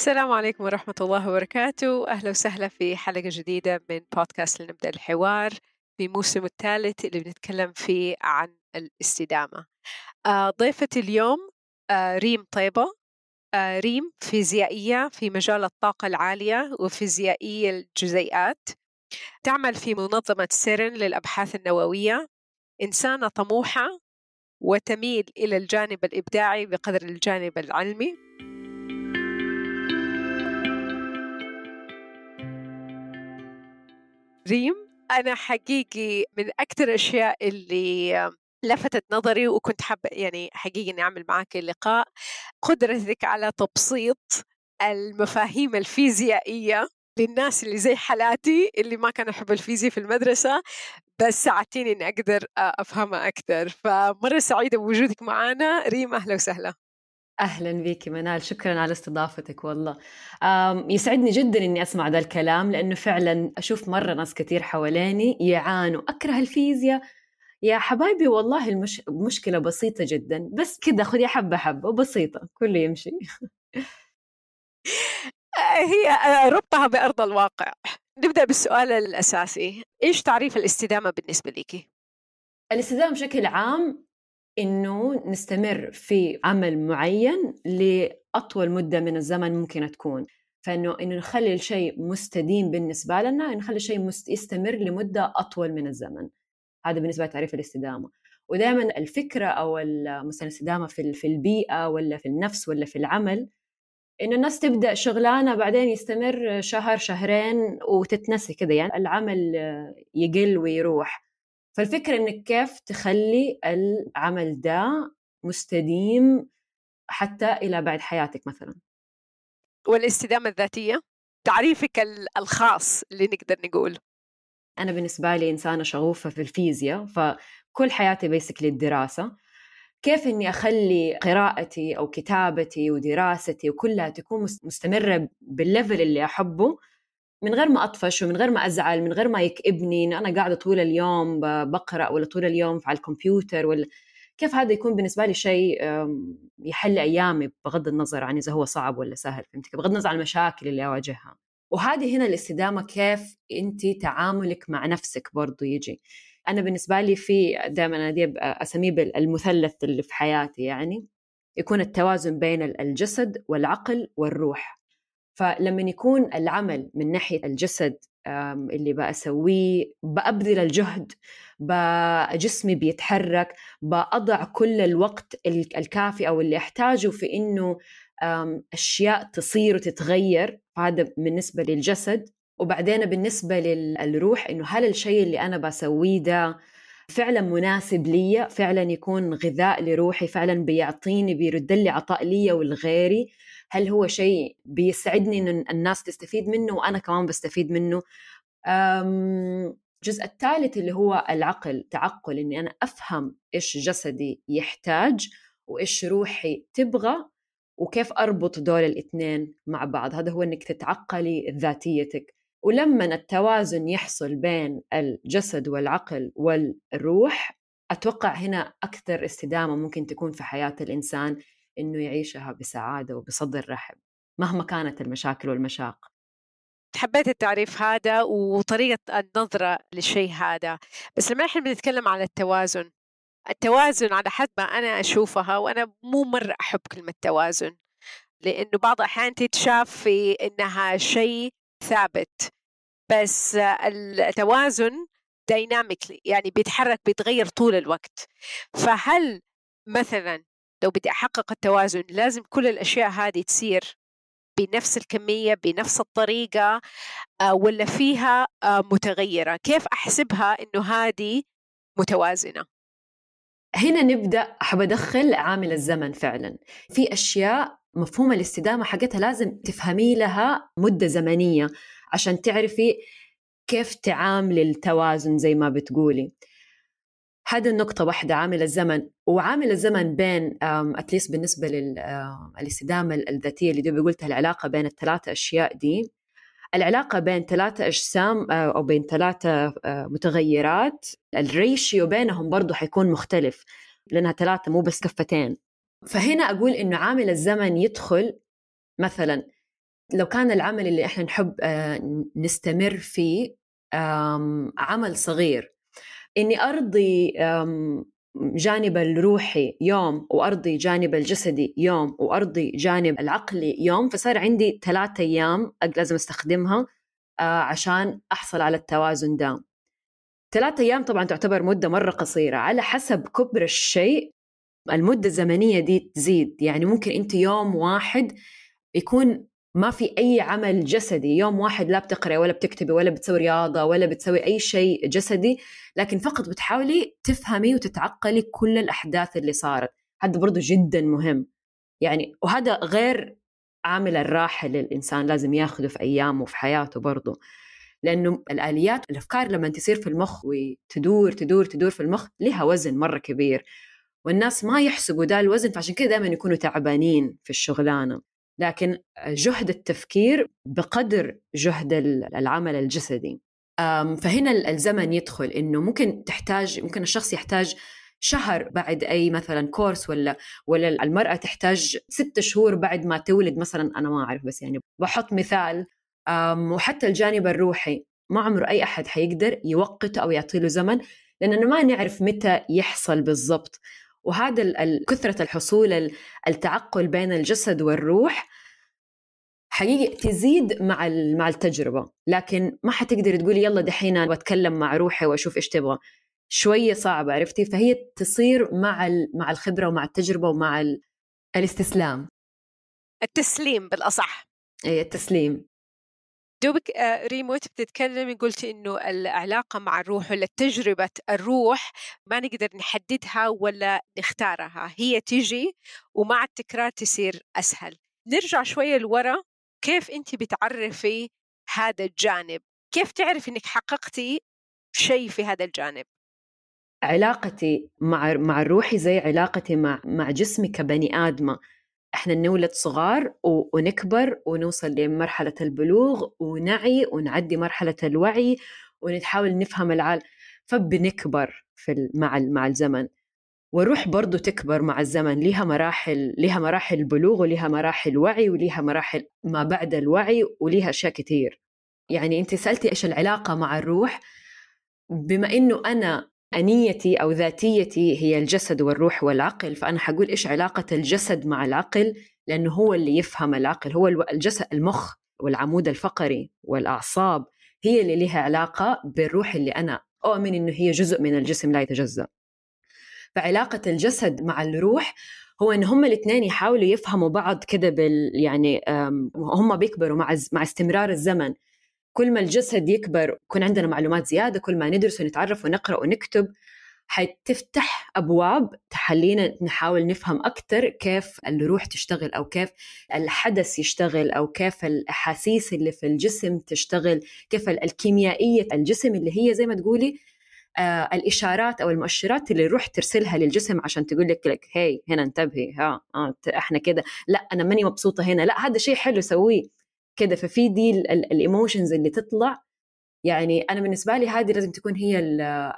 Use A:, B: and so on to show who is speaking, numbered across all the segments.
A: السلام عليكم ورحمة الله وبركاته أهلا وسهلا في حلقة جديدة من بودكاست لنبدأ الحوار في موسم الثالث اللي بنتكلم فيه عن الاستدامة آه، ضيفة اليوم آه، ريم طيبة آه، ريم فيزيائية في مجال الطاقة العالية وفيزيائية الجزيئات تعمل في منظمة سيرن للأبحاث النووية إنسانة طموحة وتميل إلى الجانب الإبداعي بقدر الجانب العلمي ريم انا حقيقي من اكثر الاشياء اللي لفتت نظري وكنت حابة يعني حقيقي اني اعمل معك اللقاء قدرتك على تبسيط المفاهيم الفيزيائية للناس اللي زي حالاتي اللي ما كانوا يحبوا الفيزياء في المدرسة بس ساعدتيني اني اقدر آه، افهمها اكثر فمرة سعيدة بوجودك معنا ريم اهلا وسهلا
B: اهلا بيكي منال شكرا على استضافتك والله يسعدني جدا اني اسمع ذا الكلام لانه فعلا اشوف مره ناس كثير حواليني يعانوا اكره الفيزياء يا حبايبي والله المش... مشكلة بسيطة جدا بس كذا خذي حبة حبة وبسيطة كله يمشي هي آه، ربطها بأرض الواقع نبدأ
A: بالسؤال الأساسي إيش تعريف الاستدامة بالنسبة لك؟ الاستدامة بشكل
B: عام انه نستمر في عمل معين لاطول مده من الزمن ممكن تكون فانه انه نخلي الشيء مستديم بالنسبه لنا نخلي الشيء يستمر لمده اطول من الزمن هذا بالنسبه لتعريف الاستدامه ودائما الفكره او مثلا الاستدامه في في البيئه ولا في النفس ولا في العمل انه الناس تبدا شغلانه بعدين يستمر شهر شهرين وتتنسي كذا يعني العمل يقل ويروح فالفكرة انك كيف تخلي العمل ده مستديم حتى الى بعد حياتك مثلا والاستدامة الذاتية تعريفك الخاص اللي نقدر نقول انا بالنسبة لي انسانة شغوفة في الفيزياء فكل حياتي بيسكلي الدراسة كيف اني اخلي قراءتي او كتابتي ودراستي وكلها تكون مستمره بالليفل اللي احبه من غير ما اطفش ومن غير ما ازعل من غير ما يكئبني ان انا قاعده طول اليوم بقرا ولا طول اليوم على الكمبيوتر ولا كيف هذا يكون بالنسبه لي شيء يحل ايامي بغض النظر عن اذا هو صعب ولا سهل فهمت بغض النظر عن المشاكل اللي اواجهها وهذه هنا الاستدامه كيف انت تعاملك مع نفسك برضو يجي انا بالنسبه لي في دائما انا اسميه المثلث اللي في حياتي يعني يكون التوازن بين الجسد والعقل والروح فلما يكون العمل من ناحية الجسد اللي بأسويه بأبذل الجهد جسمي بيتحرك بأضع كل الوقت الكافي أو اللي أحتاجه في إنه أشياء تصير وتتغير هذا بالنسبة للجسد وبعدين بالنسبة للروح إنه هل الشيء اللي أنا بسويه ده فعلا مناسب لي فعلا يكون غذاء لروحي فعلا بيعطيني بيرد لي عطاء لي ولغيري هل هو شيء بيسعدني ان الناس تستفيد منه وانا كمان بستفيد منه آمم، الجزء الثالث اللي هو العقل تعقل اني انا افهم ايش جسدي يحتاج وايش روحي تبغى وكيف اربط دول الاثنين مع بعض هذا هو انك تتعقلي ذاتيتك ولما التوازن يحصل بين الجسد والعقل والروح اتوقع هنا اكثر استدامه ممكن تكون في حياه الانسان انه يعيشها بسعاده وبصدر رحب مهما كانت المشاكل والمشاق حبيت التعريف هذا
A: وطريقة النظرة للشيء هذا بس لما احنا بنتكلم على التوازن التوازن على حد ما أنا أشوفها وأنا مو مرة أحب كلمة توازن لأنه بعض الأحيان تتشاف في إنها شيء ثابت بس التوازن دايناميكلي يعني بيتحرك بيتغير طول الوقت فهل مثلا لو بدي أحقق التوازن لازم كل الأشياء هذه تصير بنفس الكمية بنفس الطريقة آه، ولا فيها
B: آه، متغيرة كيف أحسبها إنه هذه متوازنة هنا نبدأ أحب أدخل عامل الزمن فعلا في أشياء مفهوم الاستدامة حقتها لازم تفهمي لها مدة زمنية عشان تعرفي كيف تعاملي التوازن زي ما بتقولي هذه النقطة واحدة عامل الزمن وعامل الزمن بين أتليس بالنسبة للاستدامة الذاتية اللي دوبي قلتها العلاقة بين الثلاثة أشياء دي العلاقة بين ثلاثة أجسام آه، أو بين ثلاثة آه، متغيرات الريشيو بينهم برضو حيكون مختلف لأنها ثلاثة مو بس كفتين فهنا أقول إنه عامل الزمن يدخل مثلا لو كان العمل اللي إحنا نحب آه، نستمر فيه عمل صغير اني ارضي جانب الروحي يوم وارضي جانب الجسدي يوم وارضي جانب العقلي يوم فصار عندي ثلاثة ايام لازم استخدمها آه، عشان احصل على التوازن ده ثلاثة ايام طبعا تعتبر مده مره قصيره على حسب كبر الشيء المده الزمنيه دي تزيد يعني ممكن انت يوم واحد يكون ما في أي عمل جسدي يوم واحد لا بتقرأ ولا بتكتبي ولا بتسوي رياضة ولا بتسوي أي شيء جسدي لكن فقط بتحاولي تفهمي وتتعقلي كل الأحداث اللي صارت هذا برضو جدا مهم يعني وهذا غير عامل الراحة اللي الإنسان لازم ياخذه في أيامه وفي حياته برضو لأنه الآليات الأفكار لما تصير في المخ وتدور تدور تدور في المخ لها وزن مرة كبير والناس ما يحسبوا ده الوزن فعشان كده دائما يكونوا تعبانين في الشغلانة لكن جهد التفكير بقدر جهد العمل الجسدي فهنا الزمن يدخل انه ممكن تحتاج ممكن الشخص يحتاج شهر بعد اي مثلا كورس ولا ولا المراه تحتاج ست شهور بعد ما تولد مثلا انا ما اعرف بس يعني بحط مثال وحتى الجانب الروحي ما عمره اي احد حيقدر يوقته او يعطي له زمن لاننا ما نعرف متى يحصل بالضبط وهذا كثرة الحصول التعقل بين الجسد والروح حقيقي تزيد مع مع التجربة لكن ما حتقدر تقولي يلا دحين أتكلم مع روحي واشوف ايش تبغى شوية صعبة عرفتي فهي تصير مع مع الخبرة ومع التجربة ومع الاستسلام
A: التسليم بالأصح
B: اي التسليم دوبك
A: آه، ريموت بتتكلمي قلتي انه العلاقه مع الروح ولا تجربه الروح ما نقدر نحددها ولا نختارها هي تيجي ومع التكرار تصير اسهل نرجع شويه لورا كيف انت بتعرفي هذا الجانب كيف تعرفي انك حققتي شيء في هذا الجانب
B: علاقتي مع مع روحي زي علاقتي مع مع جسمي كبني ادمه احنا نولد صغار ونكبر ونوصل لمرحله البلوغ ونعي ونعدي مرحله الوعي ونتحاول نفهم العالم فبنكبر في مع مع الزمن والروح برضو تكبر مع الزمن لها مراحل لها مراحل بلوغ ولها مراحل وعي ولها مراحل ما بعد الوعي ولها أشياء كثير يعني أنت سألتي إيش العلاقة مع الروح بما أنه أنا أنيتي أو ذاتيتي هي الجسد والروح والعقل فأنا حقول إيش علاقة الجسد مع العقل لأنه هو اللي يفهم العقل هو الجسد المخ والعمود الفقري والأعصاب هي اللي لها علاقة بالروح اللي أنا أؤمن إنه هي جزء من الجسم لا يتجزأ فعلاقة الجسد مع الروح هو ان هم الاثنين يحاولوا يفهموا بعض كده بال يعني هم بيكبروا مع مع استمرار الزمن كل ما الجسد يكبر ويكون عندنا معلومات زيادة كل ما ندرس ونتعرف ونقرأ ونكتب حتفتح أبواب تخلينا نحاول نفهم أكثر كيف الروح تشتغل أو كيف الحدث يشتغل أو كيف الأحاسيس اللي في الجسم تشتغل كيف الكيميائية الجسم اللي هي زي ما تقولي آه الاشارات او المؤشرات اللي الروح ترسلها للجسم عشان تقول لك لك هنا انتبهي ها آه احنا كده لا انا ماني مبسوطه هنا لا هذا شيء حلو سويه كده ففي دي الايموشنز اللي تطلع يعني انا بالنسبه لي هذه لازم تكون هي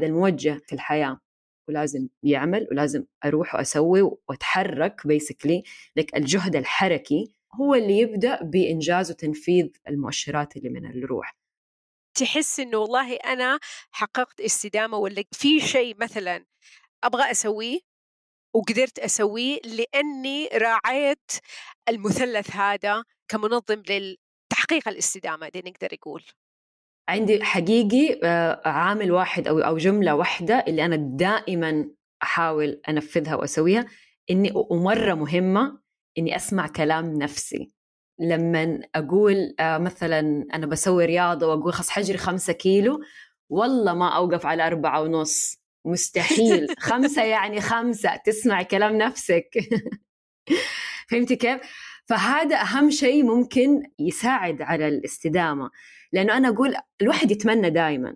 B: الموجه في الحياه ولازم يعمل ولازم اروح واسوي واتحرك بيسكلي لك الجهد الحركي هو اللي يبدا بانجاز وتنفيذ المؤشرات اللي من الروح
A: تحس انه والله انا حققت استدامه ولا في شيء مثلا ابغى اسويه وقدرت اسويه لاني راعيت المثلث هذا كمنظم لل تحقيق الاستدامه دي نقدر نقول
B: عندي حقيقي آه، عامل واحد او او جمله واحده اللي انا دائما احاول انفذها واسويها اني ومره مهمه اني اسمع كلام نفسي لما اقول آه، مثلا انا بسوي رياضه واقول خلاص حجري خمسة كيلو والله ما اوقف على أربعة ونص مستحيل خمسة يعني خمسة تسمع كلام نفسك فهمتي كيف؟ فهذا اهم شيء ممكن يساعد على الاستدامه لانه انا اقول الواحد يتمنى دائما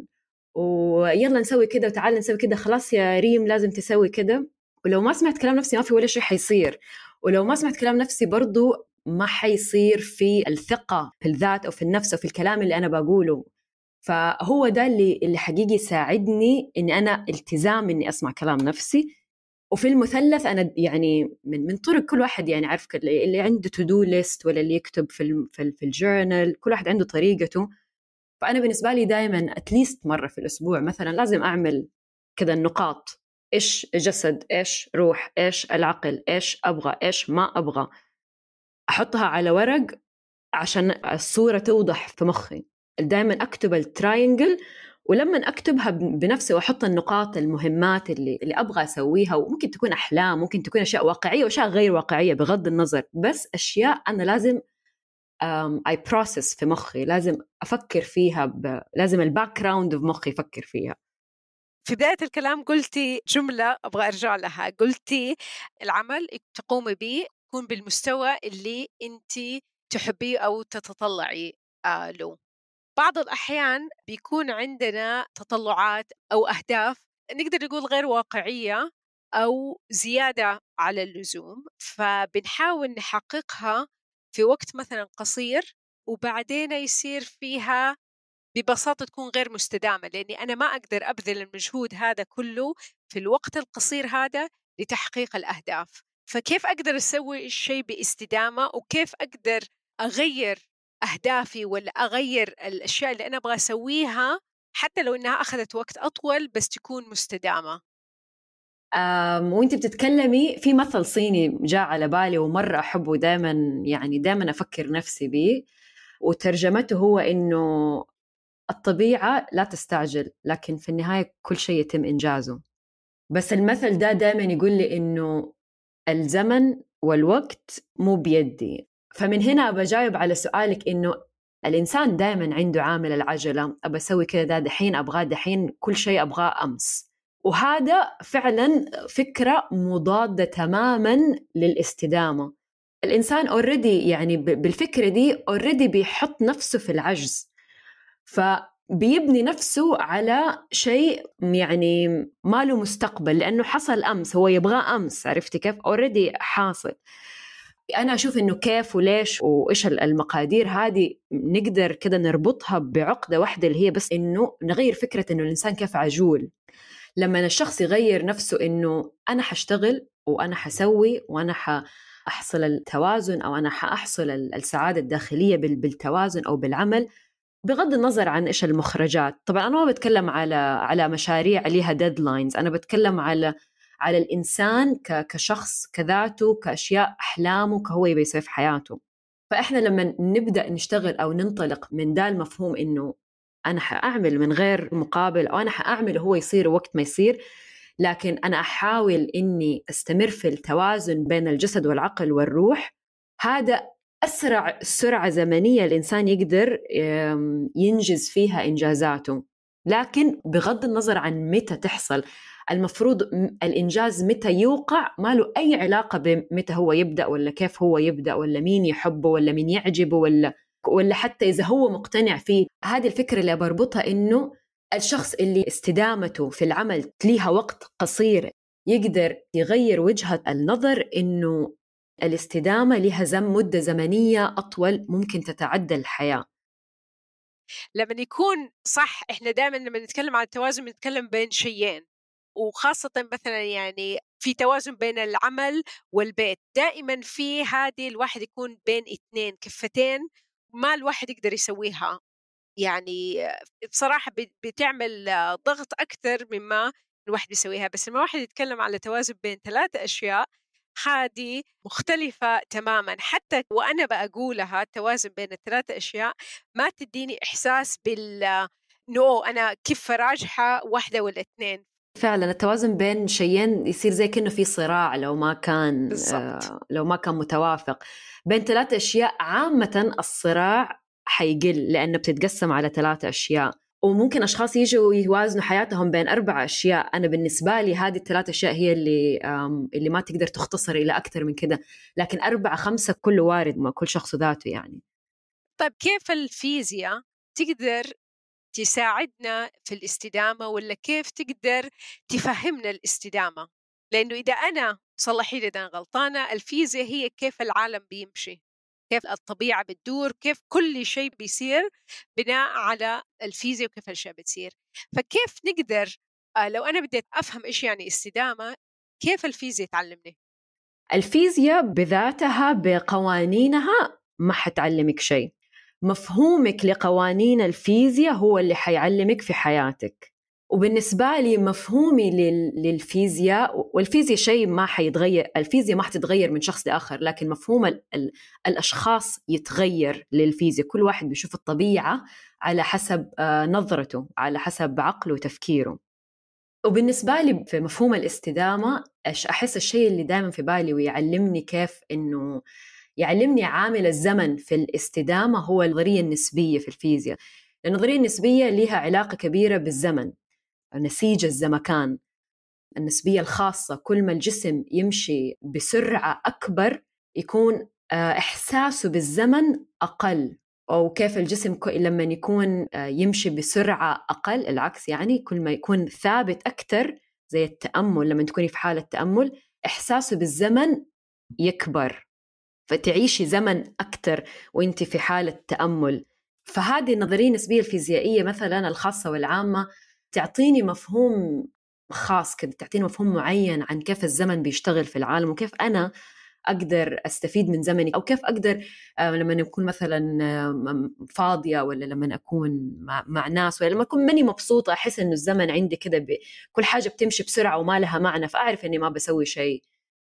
B: ويلا نسوي كذا وتعال نسوي كذا خلاص يا ريم لازم تسوي كذا ولو ما سمعت كلام نفسي ما في ولا شيء حيصير ولو ما سمعت كلام نفسي برضو ما حيصير في الثقة في الذات أو في النفس أو في الكلام اللي أنا بقوله فهو ده اللي اللي حقيقي ساعدني إني أنا التزام إني أسمع كلام نفسي وفي المثلث انا يعني من من طرق كل واحد يعني عارف اللي عنده تو دو ليست ولا اللي يكتب في في, في الجورنال كل واحد عنده طريقته فانا بالنسبه لي دائما اتليست مره في الاسبوع مثلا لازم اعمل كذا النقاط ايش جسد ايش روح ايش العقل ايش ابغى ايش ما ابغى احطها على ورق عشان الصوره توضح في مخي دائما اكتب التراينجل ولما اكتبها بنفسي واحط النقاط المهمات اللي اللي ابغى اسويها وممكن تكون احلام ممكن تكون اشياء واقعيه واشياء غير واقعيه بغض النظر بس اشياء انا لازم اي بروسس في مخي لازم افكر فيها ب... لازم الباك جراوند في مخي يفكر فيها
A: في بداية الكلام قلتي جملة أبغى أرجع لها قلتي العمل تقومي به يكون بالمستوى اللي أنت تحبيه أو تتطلعي آه، له بعض الأحيان بيكون عندنا تطلعات أو أهداف نقدر نقول غير واقعية أو زيادة على اللزوم فبنحاول نحققها في وقت مثلا قصير وبعدين يصير فيها ببساطة تكون غير مستدامة لأني أنا ما أقدر أبذل المجهود هذا كله في الوقت القصير هذا لتحقيق الأهداف فكيف أقدر أسوي الشيء باستدامة وكيف أقدر أغير اهدافي ولا اغير الاشياء اللي انا ابغى اسويها حتى لو انها اخذت وقت اطول بس تكون مستدامه
B: وانت بتتكلمي في مثل صيني جاء على بالي ومره احبه دائما يعني دائما افكر نفسي به وترجمته هو انه الطبيعه لا تستعجل لكن في النهايه كل شيء يتم انجازه بس المثل ده دا دائما يقول لي انه الزمن والوقت مو بيدي فمن هنا بجاوب على سؤالك انه الانسان دائما عنده عامل العجله ابى اسوي كذا دحين ابغاه دحين كل شيء ابغاه امس وهذا فعلا فكره مضاده تماما للاستدامه الانسان اوريدي يعني بالفكره دي اوريدي بيحط نفسه في العجز فبيبني نفسه على شيء يعني ما له مستقبل لانه حصل امس هو يبغاه امس عرفتي كيف اوريدي حاصل انا اشوف انه كيف وليش وايش المقادير هذه نقدر كده نربطها بعقده واحده اللي هي بس انه نغير فكره انه الانسان كيف عجول لما الشخص يغير نفسه انه انا حشتغل وانا حسوي وانا ح... احصل التوازن او انا حاحصل السعاده الداخليه بالتوازن او بالعمل بغض النظر عن ايش المخرجات طبعا انا ما بتكلم على على مشاريع ليها ديدلاينز انا بتكلم على على الانسان كشخص كذاته كاشياء احلامه كهو يبي يسوي في حياته فاحنا لما نبدا نشتغل او ننطلق من ده المفهوم انه انا حاعمل من غير مقابل او انا حاعمل هو يصير وقت ما يصير لكن انا احاول اني استمر في التوازن بين الجسد والعقل والروح هذا اسرع سرعه زمنيه الانسان يقدر ينجز فيها انجازاته لكن بغض النظر عن متى تحصل المفروض الانجاز متى يوقع ما له اي علاقه بمتى هو يبدا ولا كيف هو يبدا ولا مين يحبه ولا مين يعجبه ولا ولا حتى اذا هو مقتنع فيه هذه الفكره اللي بربطها انه الشخص اللي استدامته في العمل ليها وقت قصير يقدر يغير وجهه النظر انه الاستدامه لها زم مده زمنيه اطول ممكن تتعدى الحياه
A: لما يكون صح احنا دائما لما نتكلم عن التوازن نتكلم بين شيئين وخاصة مثلا يعني في توازن بين العمل والبيت دائما في هذه الواحد يكون بين اثنين كفتين ما الواحد يقدر يسويها يعني بصراحة بتعمل ضغط أكثر مما الواحد يسويها بس لما الواحد يتكلم على توازن بين ثلاثة أشياء حادي مختلفة تماما حتى وأنا بقولها التوازن بين الثلاث أشياء ما تديني إحساس بال نو أنا كيف راجحة واحدة ولا اثنين
B: فعلا التوازن بين شيئين يصير زي كأنه في صراع لو ما كان آه لو ما كان متوافق بين ثلاث أشياء عامة الصراع حيقل لأنه بتتقسم على ثلاث أشياء وممكن اشخاص يجوا يوازنوا حياتهم بين اربع اشياء انا بالنسبه لي هذه الثلاث اشياء هي اللي اللي ما تقدر تختصر الى اكثر من كذا لكن اربع خمسه كله وارد ما كل شخص ذاته يعني
A: طيب كيف الفيزياء تقدر تساعدنا في الاستدامه ولا كيف تقدر تفهمنا الاستدامه لانه اذا انا صلحي لي أنا غلطانه الفيزياء هي كيف العالم بيمشي كيف الطبيعة بتدور كيف كل شيء بيصير بناء على الفيزياء وكيف الأشياء بتصير فكيف نقدر آه، لو أنا بديت أفهم إيش يعني استدامة كيف الفيزياء تعلمني؟
B: الفيزياء بذاتها بقوانينها ما حتعلمك شيء مفهومك لقوانين الفيزياء هو اللي حيعلمك في حياتك وبالنسبة لي مفهومي للفيزياء والفيزياء شيء ما حيتغير الفيزياء ما حتتغير من شخص لآخر لكن مفهوم الأشخاص يتغير للفيزياء كل واحد بيشوف الطبيعة على حسب آه، نظرته على حسب عقله وتفكيره وبالنسبة لي في مفهوم الاستدامة أحس الشيء اللي دائما في بالي ويعلمني كيف إنه يعلمني عامل الزمن في الاستدامة هو النظرية النسبية في الفيزياء النظرية النسبية لها علاقة كبيرة بالزمن نسيج الزمكان النسبية الخاصة كل ما الجسم يمشي بسرعة أكبر يكون آه، إحساسه بالزمن أقل أو كيف الجسم لما يكون آه، يمشي بسرعة أقل العكس يعني كل ما يكون ثابت أكثر زي التأمل لما تكوني في حالة تأمل إحساسه بالزمن يكبر فتعيشي زمن أكثر وأنت في حالة تأمل فهذه النظرية النسبية الفيزيائية مثلا الخاصة والعامة تعطيني مفهوم خاص كده تعطيني مفهوم معين عن كيف الزمن بيشتغل في العالم وكيف أنا اقدر استفيد من زمني او كيف اقدر آه، لما اكون مثلا آه، فاضيه ولا لما اكون مع, ناس ولا لما اكون ماني مبسوطه احس انه الزمن عندي كده كل حاجه بتمشي بسرعه وما لها معنى فاعرف اني ما بسوي شيء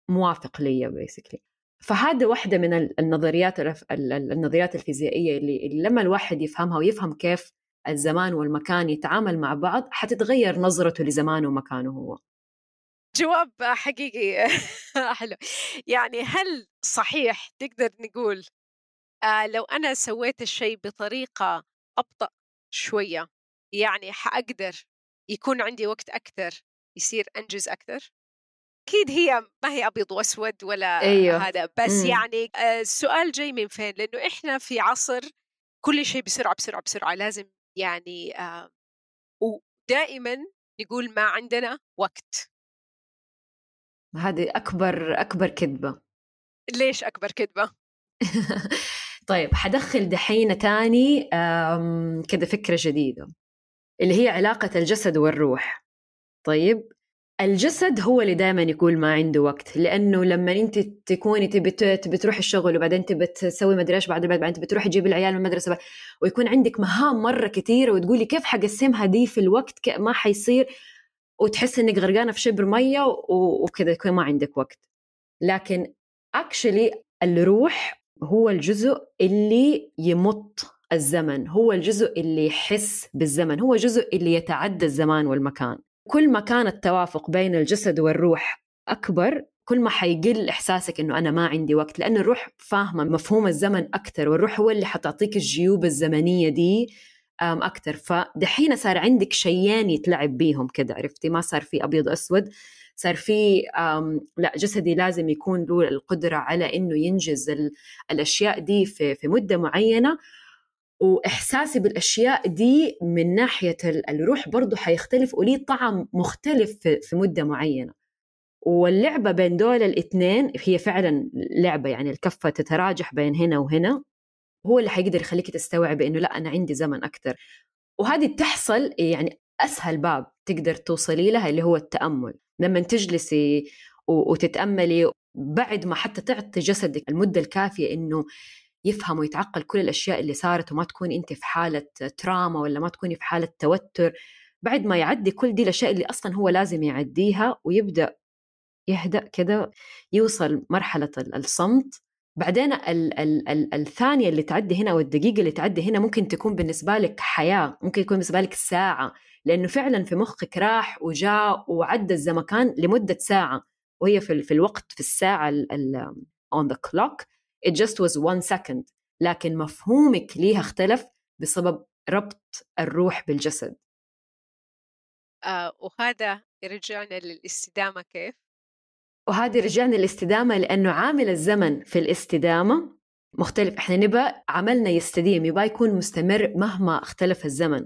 B: موافق لي بيسكلي فهذا واحدة من النظريات النظريات الفيزيائية اللي لما الواحد يفهمها ويفهم كيف الزمان والمكان يتعامل مع بعض حتتغير نظرته لزمانه ومكانه هو
A: جواب حقيقي حلو يعني هل صحيح نقدر نقول آه لو أنا سويت الشيء بطريقة أبطأ شوية يعني حأقدر يكون عندي وقت أكثر يصير أنجز أكثر أكيد هي ما هي أبيض وأسود ولا أيوه. هذا بس مم. يعني آه، السؤال جاي من فين لأنه إحنا في عصر كل شيء بسرعة بسرعة بسرعة لازم يعني آه، ودائما نقول ما عندنا وقت
B: هذه أكبر أكبر كذبة
A: ليش أكبر كذبة؟
B: طيب حدخل دحين تاني كذا فكرة جديدة اللي هي علاقة الجسد والروح طيب الجسد هو اللي دائما يقول ما عنده وقت لانه لما انت تكوني تبي تبي تروحي الشغل وبعدين تبي تسوي مدري ايش بعد بعدين تبي تروحي تجيبي العيال من المدرسه ويكون عندك مهام مره كثيره وتقولي كيف حقسمها دي في الوقت ما حيصير وتحس انك غرقانه في شبر ميه وكذا يكون ما عندك وقت لكن اكشلي الروح هو الجزء اللي يمط الزمن هو الجزء اللي يحس بالزمن هو جزء اللي يتعدى الزمان والمكان كل ما كان التوافق بين الجسد والروح أكبر كل ما حيقل إحساسك إنه أنا ما عندي وقت لأن الروح فاهمة مفهوم الزمن أكثر والروح هو اللي حتعطيك الجيوب الزمنية دي أكثر فدحين صار عندك شيئين يتلعب بيهم كده عرفتي ما صار في أبيض أسود صار في لا جسدي لازم يكون له القدرة على إنه ينجز الأشياء دي في, في مدة معينة واحساسي بالاشياء دي من ناحيه الروح برضه حيختلف وليه طعم مختلف في مده معينه واللعبه بين دول الاثنين هي فعلا لعبه يعني الكفه تتراجح بين هنا وهنا هو اللي حيقدر يخليك تستوعبي انه لا انا عندي زمن اكثر وهذه تحصل يعني اسهل باب تقدر توصلي لها اللي هو التامل لما تجلسي وتتاملي بعد ما حتى تعطي جسدك المده الكافيه انه يفهم ويتعقل كل الاشياء اللي صارت وما تكون انت في حاله تراما ولا ما تكوني في حاله توتر بعد ما يعدي كل دي الاشياء اللي اصلا هو لازم يعديها ويبدا يهدأ كده يوصل مرحله الصمت بعدين ال ال ال الثانيه اللي تعدي هنا والدقيقه اللي تعدي هنا ممكن تكون بالنسبه لك حياه ممكن يكون بالنسبه لك ساعه لانه فعلا في مخك راح وجاء وعدى الزمكان لمده ساعه وهي في, في الوقت في الساعه on the clock it just was one second لكن مفهومك ليها اختلف بسبب ربط الروح بالجسد
A: آه وهذا يرجعنا للاستدامة كيف؟
B: وهذا يرجعنا للاستدامة لأنه عامل الزمن في الاستدامة مختلف احنا نبقى عملنا يستديم يبقى يكون مستمر مهما اختلف الزمن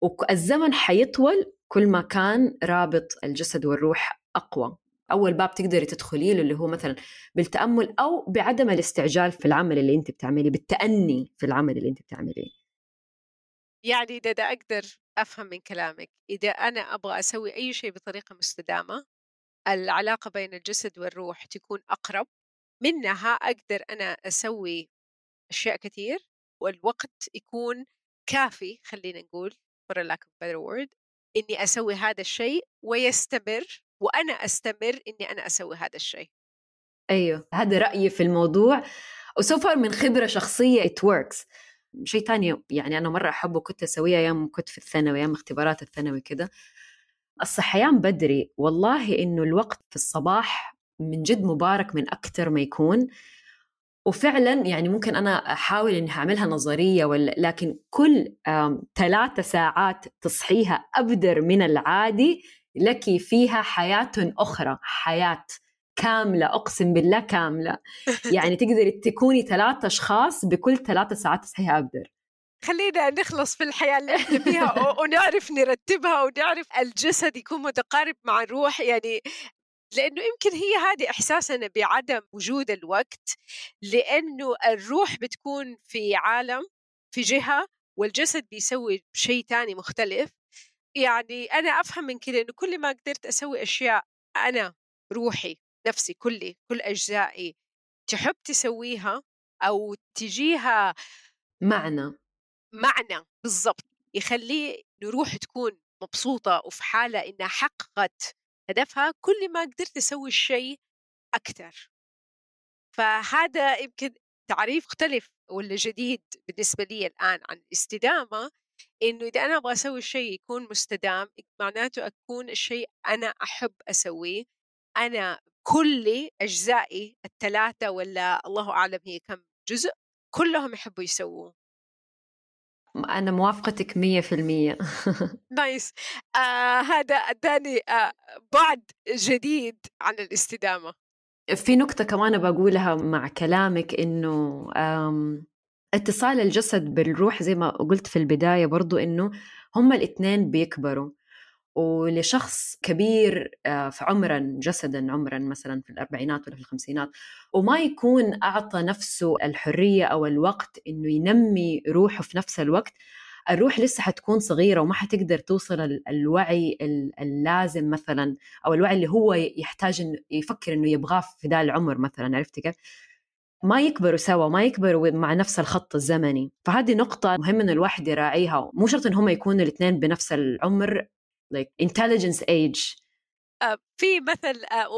B: والزمن حيطول كل ما كان رابط الجسد والروح أقوى اول باب تقدري تدخلي له اللي هو مثلا بالتامل او بعدم الاستعجال في العمل اللي انت بتعمليه بالتاني في العمل اللي انت بتعمليه
A: يعني اذا اقدر افهم من كلامك اذا انا ابغى اسوي اي شيء بطريقه مستدامه العلاقه بين الجسد والروح تكون اقرب منها اقدر انا اسوي اشياء كثير والوقت يكون كافي خلينا نقول for lack of better word اني اسوي هذا الشيء ويستمر وانا استمر اني انا اسوي هذا الشيء
B: ايوه هذا رايي في الموضوع وسوفر من خبره شخصيه ات وركس شيء ثاني يعني انا مره احبه كنت اسويه ايام كنت في الثانوي ايام اختبارات الثانوي كده الصحيان بدري والله انه الوقت في الصباح من جد مبارك من اكثر ما يكون وفعلا يعني ممكن انا احاول اني اعملها نظريه ولا لكن كل ثلاثة ساعات تصحيها ابدر من العادي لك فيها حياة أخرى حياة كاملة أقسم بالله كاملة يعني تقدري تكوني ثلاثة أشخاص بكل ثلاثة ساعات صحيح أبدر
A: خلينا نخلص في الحياة اللي احنا فيها ونعرف نرتبها ونعرف الجسد يكون متقارب مع الروح يعني لأنه يمكن هي هذه إحساسنا بعدم وجود الوقت لأنه الروح بتكون في عالم في جهة والجسد بيسوي شيء تاني مختلف يعني أنا أفهم من كده إنه كل ما قدرت أسوي أشياء أنا روحي نفسي كلي كل أجزائي تحب تسويها أو تجيها معنى معنى بالضبط يخليه نروح تكون مبسوطة وفي حالة إنها حققت هدفها كل ما قدرت أسوي الشيء أكثر فهذا يمكن تعريف مختلف ولا جديد بالنسبة لي الآن عن الاستدامة انه اذا انا ابغى اسوي شيء يكون مستدام معناته اكون الشيء انا احب اسويه انا كل اجزائي الثلاثه ولا الله اعلم هي كم جزء كلهم يحبوا يسووه
B: أنا موافقتك مية في المية
A: نايس آه هذا أداني آه بعد جديد عن الاستدامة
B: في نقطة كمان بقولها مع كلامك إنه اتصال الجسد بالروح زي ما قلت في البداية برضو إنه هما الاثنين بيكبروا ولشخص كبير آه، في عمرا جسدا عمرا مثلا في الأربعينات ولا في الخمسينات وما يكون أعطى نفسه الحرية أو الوقت إنه ينمي روحه في نفس الوقت الروح لسه حتكون صغيرة وما حتقدر توصل الوعي اللازم مثلا أو الوعي اللي هو يحتاج يفكر إنه يبغاه في ذا العمر مثلا عرفت كيف؟ ما يكبروا سوا ما يكبروا مع نفس الخط الزمني فهذه نقطة مهم إنه الواحد يراعيها مو شرط إن هم يكونوا الاثنين بنفس العمر like intelligence age
A: آه، في مثل آه،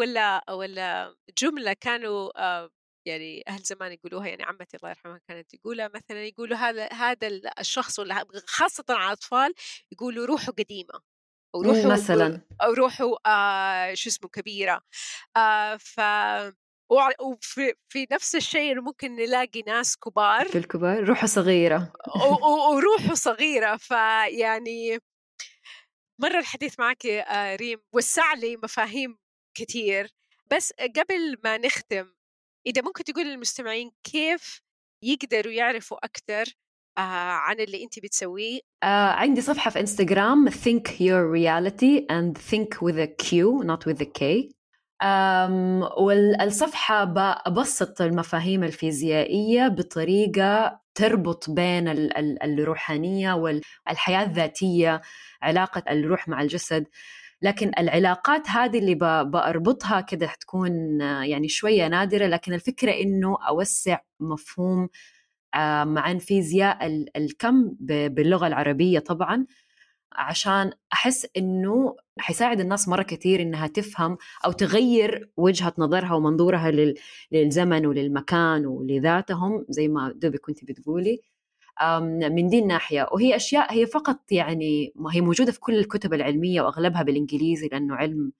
A: ولا ولا جملة كانوا آه، يعني اهل زمان يقولوها يعني عمتي الله يرحمها كانت تقولها مثلا يقولوا هذا هذا الشخص ولا خاصه على الاطفال يقولوا روحه قديمه او روحه مثلا او روحه آه شو اسمه كبيره آه ف وفي في نفس الشيء ممكن نلاقي ناس كبار في
B: الكبار روحه صغيرة
A: وروحه صغيرة فيعني مرة الحديث معك آه، ريم وسع لي مفاهيم كثير بس قبل ما نختم إذا ممكن تقول للمستمعين كيف يقدروا يعرفوا أكثر آه، عن اللي انت بتسويه
B: آه عندي صفحه في انستغرام think your reality and think with a q not with a k والصفحة ببسط المفاهيم الفيزيائية بطريقة تربط بين الروحانية والحياة الذاتية علاقة الروح مع الجسد لكن العلاقات هذه اللي بأربطها كده حتكون يعني شوية نادرة لكن الفكرة إنه أوسع مفهوم عن فيزياء الكم باللغة العربية طبعاً عشان احس انه حيساعد الناس مره كثير انها تفهم او تغير وجهه نظرها ومنظورها للزمن وللمكان ولذاتهم زي ما دوبي كنت بتقولي من دي الناحيه وهي اشياء هي فقط يعني ما هي موجوده في كل الكتب العلميه واغلبها بالانجليزي لانه علم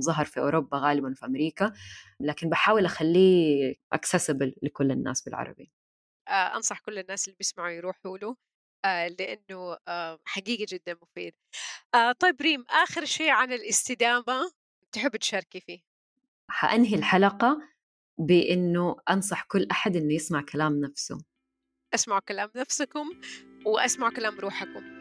B: ظهر في اوروبا غالبا في امريكا لكن بحاول اخليه اكسسبل لكل الناس بالعربي
A: آه، انصح كل الناس اللي بيسمعوا يروحوا له آه، لأنه آه، حقيقي جدا مفيد آه، طيب ريم آخر شيء عن الاستدامة تحب تشاركي فيه
B: حأنهي الحلقة بأنه أنصح كل أحد أنه يسمع كلام نفسه
A: اسمعوا كلام نفسكم واسمعوا كلام روحكم